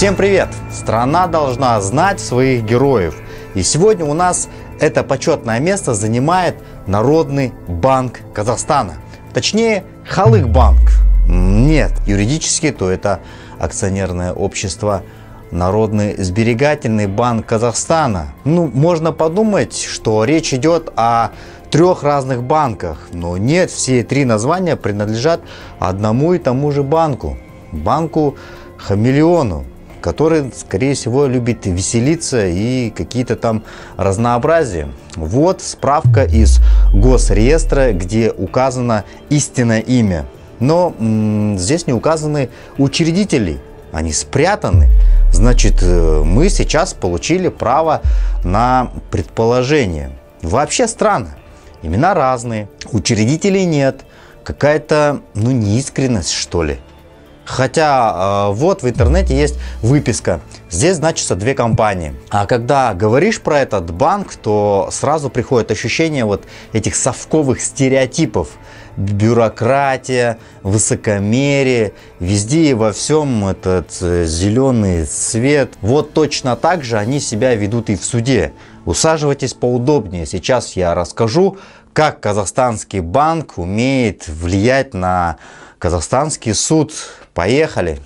Всем привет! Страна должна знать своих героев. И сегодня у нас это почетное место занимает Народный банк Казахстана. Точнее, Халык-банк. Нет, юридически то это акционерное общество Народный сберегательный банк Казахстана. Ну, можно подумать, что речь идет о трех разных банках, но нет, все три названия принадлежат одному и тому же банку. Банку Хамелеону который, скорее всего, любит веселиться и какие-то там разнообразия. Вот справка из госреестра, где указано истинное имя. Но м -м, здесь не указаны учредители, они спрятаны. Значит, э, мы сейчас получили право на предположение. Вообще странно. Имена разные, учредителей нет. Какая-то, ну, неискренность, что ли. Хотя э, вот в интернете есть выписка. Здесь значится две компании. А когда говоришь про этот банк, то сразу приходит ощущение вот этих совковых стереотипов. Бюрократия, высокомерие, везде и во всем этот э, зеленый цвет. Вот точно так же они себя ведут и в суде. Усаживайтесь поудобнее. Сейчас я расскажу, как казахстанский банк умеет влиять на Казахстанский суд. Поехали!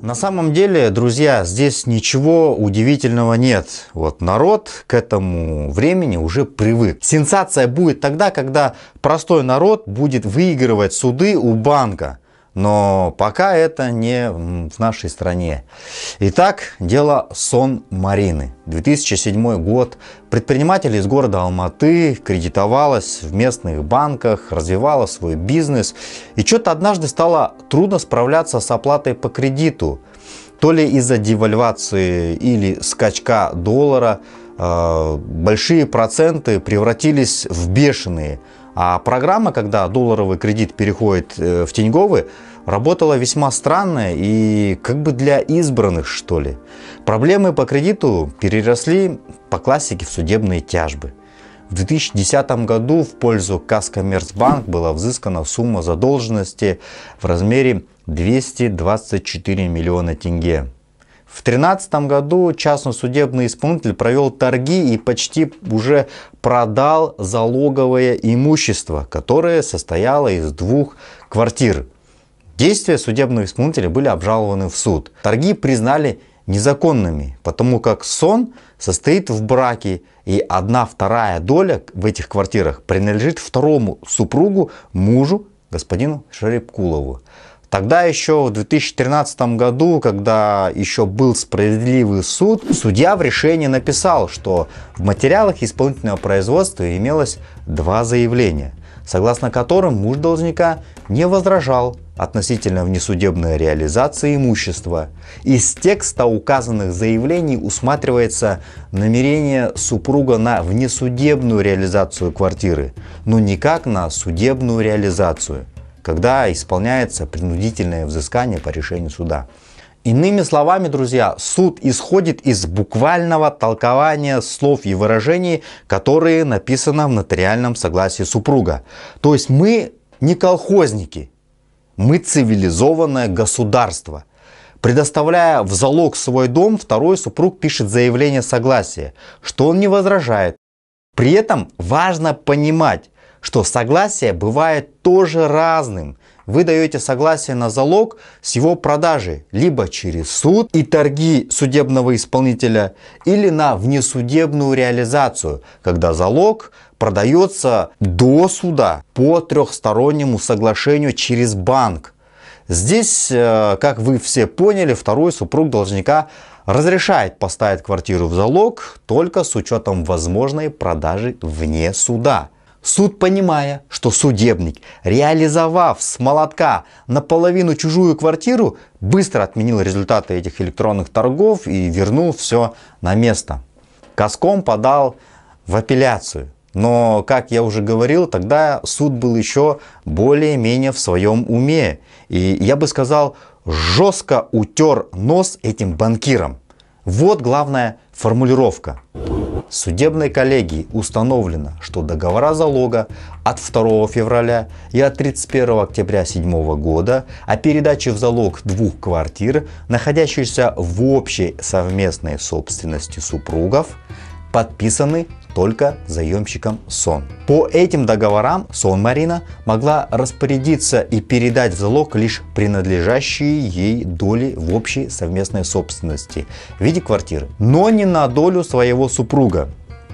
На самом деле, друзья, здесь ничего удивительного нет. Вот народ к этому времени уже привык. Сенсация будет тогда, когда простой народ будет выигрывать суды у банка но пока это не в нашей стране. Итак, дело Сон Марины. 2007 год. Предприниматель из города Алматы кредитовалась в местных банках, развивала свой бизнес. И что-то однажды стало трудно справляться с оплатой по кредиту. То ли из-за девальвации или скачка доллара, э, большие проценты превратились в бешеные – а программа, когда долларовый кредит переходит э, в теньговый, работала весьма странно и как бы для избранных, что ли. Проблемы по кредиту переросли по классике в судебные тяжбы. В 2010 году в пользу Каскоммерцбанк была взыскана сумма задолженности в размере 224 миллиона тенге. В 2013 году частно-судебный исполнитель провел торги и почти уже продал залоговое имущество, которое состояло из двух квартир. Действия судебного исполнителя были обжалованы в суд. Торги признали незаконными, потому как сон состоит в браке, и одна вторая доля в этих квартирах принадлежит второму супругу, мужу, господину Шарипкулову. Тогда еще в 2013 году, когда еще был справедливый суд, судья в решении написал, что в материалах исполнительного производства имелось два заявления, согласно которым муж должника не возражал относительно внесудебной реализации имущества. Из текста указанных заявлений усматривается намерение супруга на внесудебную реализацию квартиры, но никак на судебную реализацию – когда исполняется принудительное взыскание по решению суда. Иными словами, друзья, суд исходит из буквального толкования слов и выражений, которые написаны в нотариальном согласии супруга. То есть мы не колхозники, мы цивилизованное государство. Предоставляя в залог свой дом, второй супруг пишет заявление согласия, что он не возражает. При этом важно понимать, что согласие бывает тоже разным. Вы даете согласие на залог с его продажи либо через суд и торги судебного исполнителя, или на внесудебную реализацию, когда залог продается до суда по трехстороннему соглашению через банк. Здесь, э, как вы все поняли, второй супруг должника разрешает поставить квартиру в залог только с учетом возможной продажи вне суда. Суд, понимая, что судебник, реализовав с молотка наполовину чужую квартиру, быстро отменил результаты этих электронных торгов и вернул все на место. Коском подал в апелляцию. Но, как я уже говорил, тогда суд был еще более-менее в своем уме. И я бы сказал, жестко утер нос этим банкирам. Вот главная формулировка. Судебной коллегией установлено, что договора залога от 2 февраля и от 31 октября 2007 года о передаче в залог двух квартир, находящихся в общей совместной собственности супругов, подписаны только заемщиком СОН. По этим договорам СОН Марина могла распорядиться и передать в залог лишь принадлежащие ей доли в общей совместной собственности в виде квартиры, но не на долю своего супруга.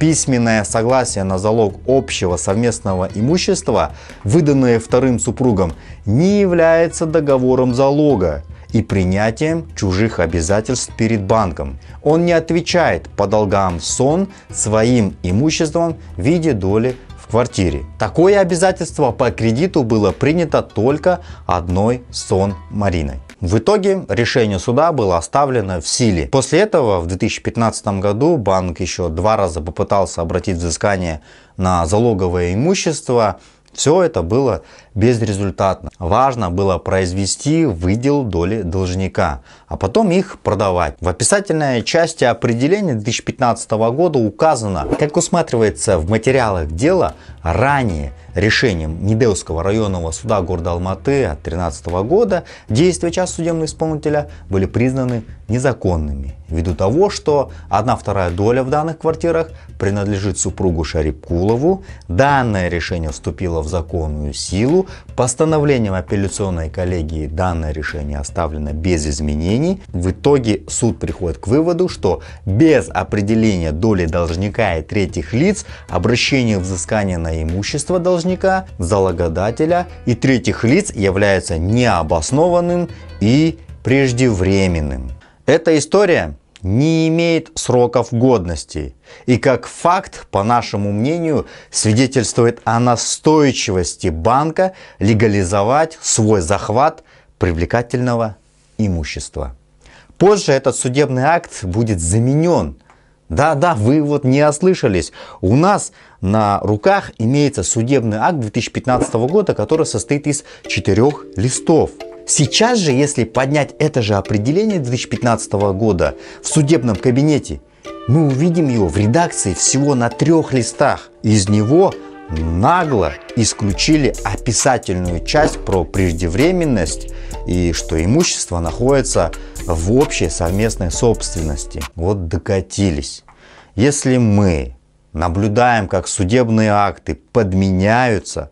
Письменное согласие на залог общего совместного имущества, выданное вторым супругом, не является договором залога и принятием чужих обязательств перед банком. Он не отвечает по долгам сон своим имуществом в виде доли в квартире. Такое обязательство по кредиту было принято только одной сон Мариной. В итоге решение суда было оставлено в силе. После этого в 2015 году банк еще два раза попытался обратить взыскание на залоговое имущество. Все это было безрезультатно. Важно было произвести выдел доли должника, а потом их продавать. В описательной части определения 2015 года указано, как усматривается в материалах дела, ранее решением Недельского районного суда города Алматы от 2013 года действия часть судебного исполнителя были признаны незаконными, ввиду того, что одна вторая доля в данных квартирах принадлежит супругу Шарипкулову, данное решение вступило в законную силу постановлением апелляционной коллегии данное решение оставлено без изменений. В итоге суд приходит к выводу, что без определения доли должника и третьих лиц обращение взыскания на имущество должника, залогодателя и третьих лиц является необоснованным и преждевременным. Эта история не имеет сроков годности и как факт, по нашему мнению, свидетельствует о настойчивости банка легализовать свой захват привлекательного имущества. Позже этот судебный акт будет заменен. Да-да, вы вот не ослышались. У нас на руках имеется судебный акт 2015 года, который состоит из четырех листов – Сейчас же, если поднять это же определение 2015 года в судебном кабинете, мы увидим его в редакции всего на трех листах. Из него нагло исключили описательную часть про преждевременность и что имущество находится в общей совместной собственности. Вот докатились. Если мы наблюдаем, как судебные акты подменяются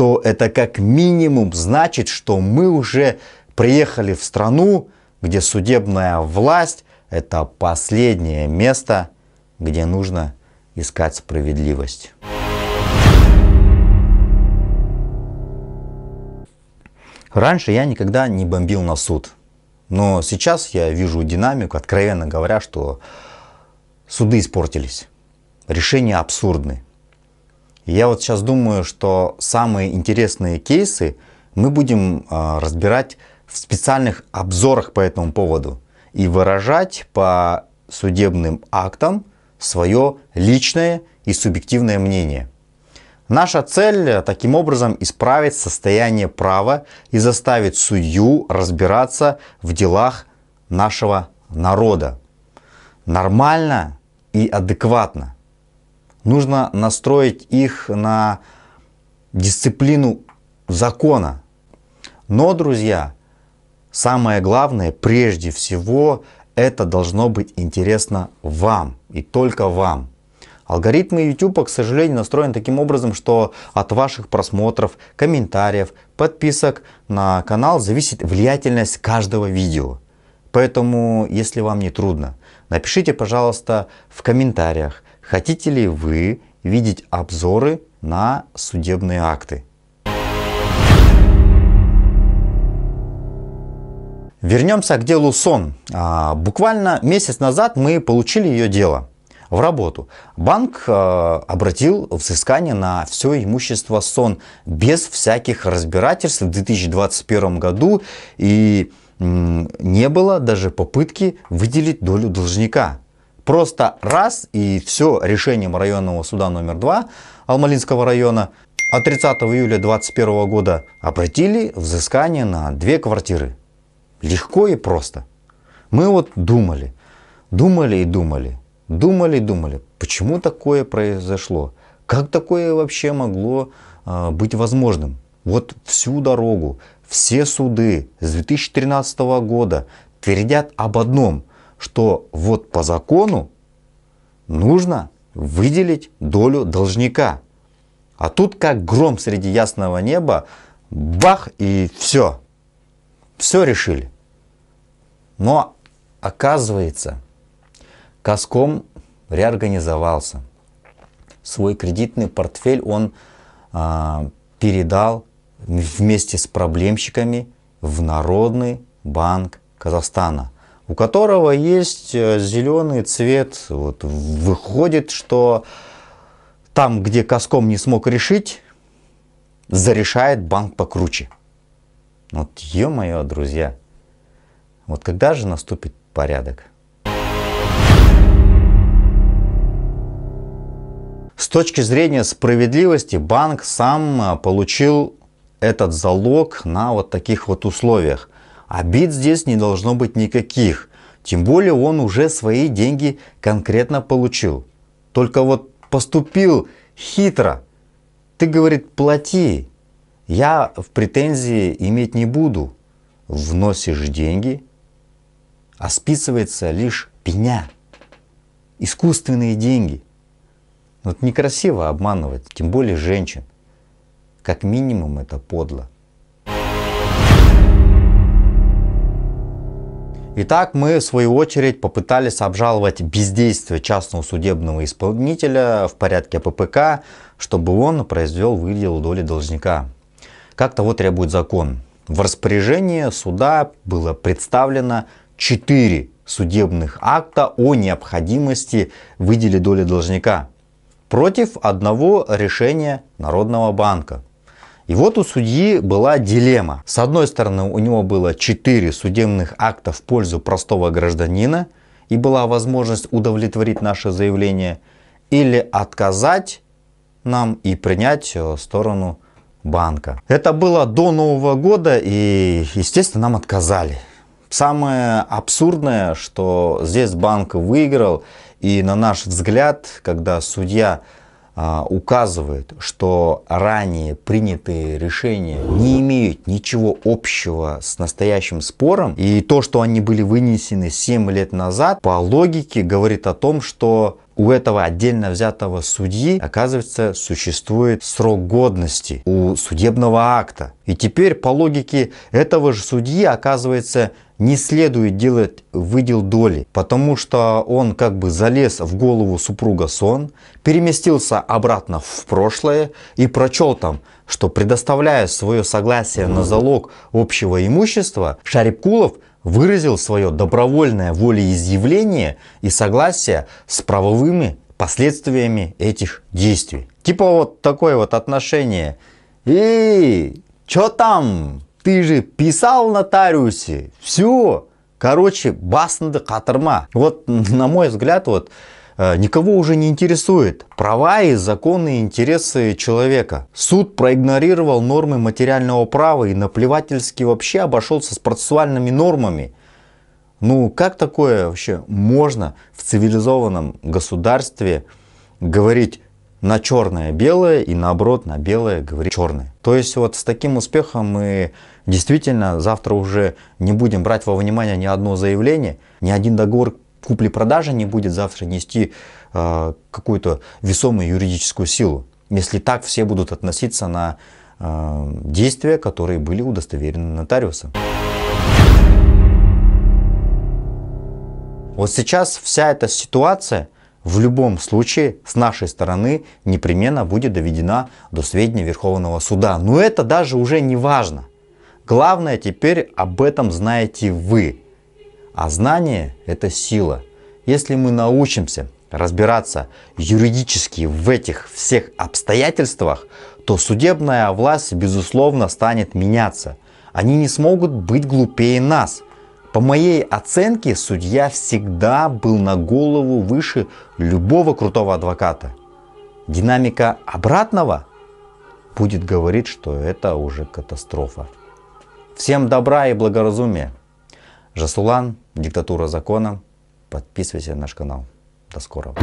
то это как минимум значит, что мы уже приехали в страну, где судебная власть – это последнее место, где нужно искать справедливость. Раньше я никогда не бомбил на суд. Но сейчас я вижу динамику, откровенно говоря, что суды испортились. Решения абсурдны. Я вот сейчас думаю, что самые интересные кейсы мы будем а, разбирать в специальных обзорах по этому поводу и выражать по судебным актам свое личное и субъективное мнение. Наша цель э, таким образом исправить состояние права и заставить судью разбираться в делах нашего народа нормально и адекватно. Нужно настроить их на дисциплину закона. Но, друзья, самое главное, прежде всего, это должно быть интересно вам и только вам. Алгоритмы YouTube, к сожалению, настроены таким образом, что от ваших просмотров, комментариев, подписок на канал зависит влиятельность каждого видео. Поэтому, если вам не трудно, напишите, пожалуйста, в комментариях, Хотите ли вы видеть обзоры на судебные акты? Вернемся к делу Сон. А, буквально месяц назад мы получили ее дело в работу. Банк а, обратил взыскание на все имущество Сон без всяких разбирательств в 2021 году и не было даже попытки выделить долю должника. Просто раз и все решением районного суда номер 2 Алмалинского района от 30 июля 2021 года обратили взыскание на две квартиры. Легко и просто. Мы вот думали, думали и думали, думали и думали, почему такое произошло, как такое вообще могло э, быть возможным. Вот всю дорогу, все суды с 2013 года твердят об одном – что вот по закону нужно выделить долю должника. А тут как гром среди ясного неба, бах и все. Все решили. Но оказывается, Коском реорганизовался. Свой кредитный портфель он а, передал вместе с проблемщиками в Народный банк Казахстана – у которого есть э, зеленый цвет. Вот выходит, что там, где коском не смог решить, зарешает банк покруче. Вот ё-моё, друзья, вот когда же наступит порядок? С точки зрения справедливости банк сам э, получил этот залог на вот таких вот условиях. Обид а здесь не должно быть никаких. Тем более он уже свои деньги конкретно получил. Только вот поступил хитро. Ты, говорит, плати. Я в претензии иметь не буду. Вносишь деньги, а списывается лишь пеня. Искусственные деньги. Вот некрасиво обманывать, тем более женщин. Как минимум это подло. Итак, мы в свою очередь попытались обжаловать бездействие частного судебного исполнителя в порядке ППК, чтобы он произвел выдел доли должника. Как того требует закон. В распоряжение суда было представлено 4 судебных акта о необходимости выделить доли должника против одного решения Народного банка – и вот у судьи была дилемма. С одной стороны, у него было 4 судебных акта в пользу простого гражданина, и была возможность удовлетворить наше заявление, или отказать нам и принять э, сторону банка. Это было до Нового года, и, естественно, нам отказали. Самое абсурдное, что здесь банк выиграл, и на наш взгляд, когда судья а, указывает, что ранее принятые решения не имеют ничего общего с настоящим спором. И то, что они были вынесены 7 лет назад, по логике говорит о том, что у этого отдельно взятого судьи, оказывается, существует срок годности у судебного акта. И теперь, по логике этого же судьи, оказывается, не следует делать выдел доли, потому что он как бы залез в голову супруга сон, переместился обратно в прошлое и прочел там, что предоставляя свое согласие на залог общего имущества, Шарипкулов выразил свое добровольное волеизъявление и согласие с правовыми последствиями этих действий. Типа вот такое вот отношение. И чё там? ты же писал нотариусе, все. Короче, басынды қатырма. Вот, на мой взгляд, вот, э, никого уже не интересует права и законные интересы человека. Суд проигнорировал нормы материального права и наплевательски вообще обошелся с процессуальными нормами. Ну, как такое вообще можно в цивилизованном государстве говорить на черное белое и наоборот на белое говорит черное. То есть вот с таким успехом мы действительно завтра уже не будем брать во внимание ни одно заявление, ни один договор купли-продажи не будет завтра нести э, какую-то весомую юридическую силу, если так все будут относиться на э, действия, которые были удостоверены нотариусом. Вот сейчас вся эта ситуация – в любом случае с нашей стороны непременно будет доведена до сведения Верховного суда. Но это даже уже не важно. Главное теперь об этом знаете вы. А знание – это сила. Если мы научимся разбираться юридически в этих всех обстоятельствах, то судебная власть, безусловно, станет меняться. Они не смогут быть глупее нас – по моей оценке, судья всегда был на голову выше любого крутого адвоката. Динамика обратного будет говорить, что это уже катастрофа. Всем добра и благоразумия. Жасулан, диктатура закона. Подписывайся на наш канал. До скорого.